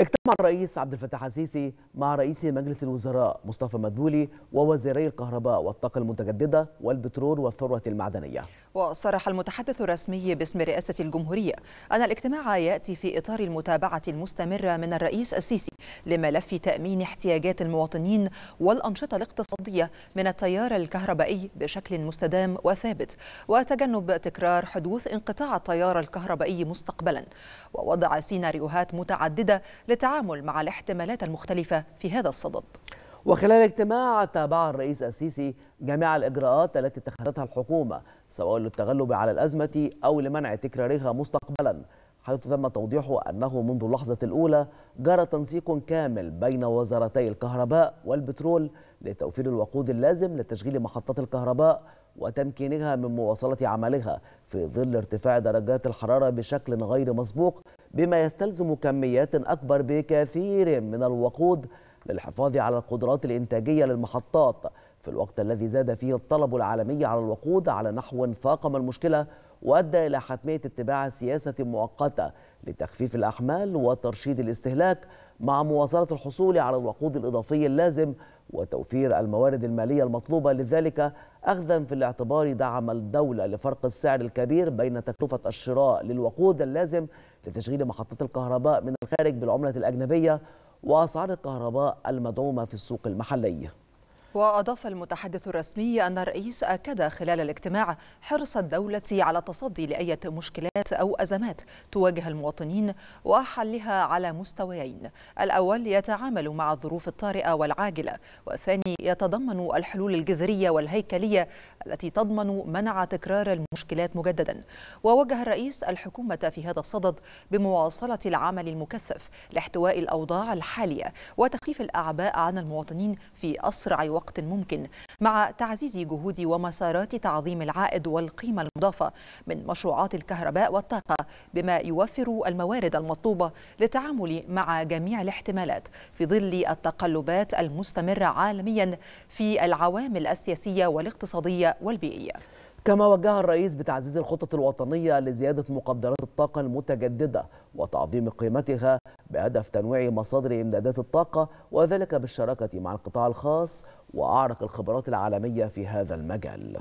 اجتمع الرئيس عبد الفتاح السيسي مع رئيس مجلس الوزراء مصطفى مدبولي ووزيري الكهرباء والطاقة المتجددة والبترول والثروة المعدنية وصرح المتحدث الرسمي باسم رئاسة الجمهورية أن الاجتماع يأتي في إطار المتابعة المستمرة من الرئيس السيسي لملف تأمين احتياجات المواطنين والأنشطة الاقتصادية من التيار الكهربائي بشكل مستدام وثابت وتجنب تكرار حدوث انقطاع التيار الكهربائي مستقبلا ووضع سيناريوهات متعددة للتعامل مع الاحتمالات المختلفة في هذا الصدد وخلال الاجتماع تابع الرئيس السيسي جميع الإجراءات التي اتخذتها الحكومة سواء للتغلب على الأزمة أو لمنع تكرارها مستقبلا حيث تم توضيح أنه منذ اللحظة الأولى جرى تنسيق كامل بين وزارتي الكهرباء والبترول لتوفير الوقود اللازم لتشغيل محطات الكهرباء وتمكينها من مواصلة عملها في ظل ارتفاع درجات الحرارة بشكل غير مسبوق بما يستلزم كميات أكبر بكثير من الوقود للحفاظ على القدرات الإنتاجية للمحطات في الوقت الذي زاد فيه الطلب العالمي على الوقود على نحو فاقم المشكلة وأدى إلى حتمية اتباع سياسة مؤقتة لتخفيف الأحمال وترشيد الاستهلاك مع مواصلة الحصول على الوقود الإضافي اللازم وتوفير الموارد المالية المطلوبة لذلك أخذا في الاعتبار دعم الدولة لفرق السعر الكبير بين تكلفة الشراء للوقود اللازم لتشغيل محطات الكهرباء من الخارج بالعملة الأجنبية وأسعار الكهرباء المدعومة في السوق المحلي وأضاف المتحدث الرسمي أن الرئيس أكد خلال الاجتماع حرص الدولة على التصدي لأية مشكلات أو أزمات تواجه المواطنين وحلها على مستويين الأول يتعامل مع الظروف الطارئة والعاجلة والثاني يتضمن الحلول الجذرية والهيكلية التي تضمن منع تكرار المشكلات مجددا ووجه الرئيس الحكومة في هذا الصدد بمواصلة العمل المكثف لاحتواء الأوضاع الحالية وتخفيف الأعباء عن المواطنين في أسرع وقت وقت ممكن مع تعزيز جهود ومسارات تعظيم العائد والقيمة المضافة من مشروعات الكهرباء والطاقة بما يوفر الموارد المطلوبة للتعامل مع جميع الاحتمالات في ظل التقلبات المستمرة عالميا في العوامل السياسية والاقتصادية والبيئية كما وجه الرئيس بتعزيز الخطط الوطنية لزيادة مقدرات الطاقة المتجددة وتعظيم قيمتها بهدف تنويع مصادر إمدادات الطاقة وذلك بالشراكة مع القطاع الخاص وأعرق الخبرات العالمية في هذا المجال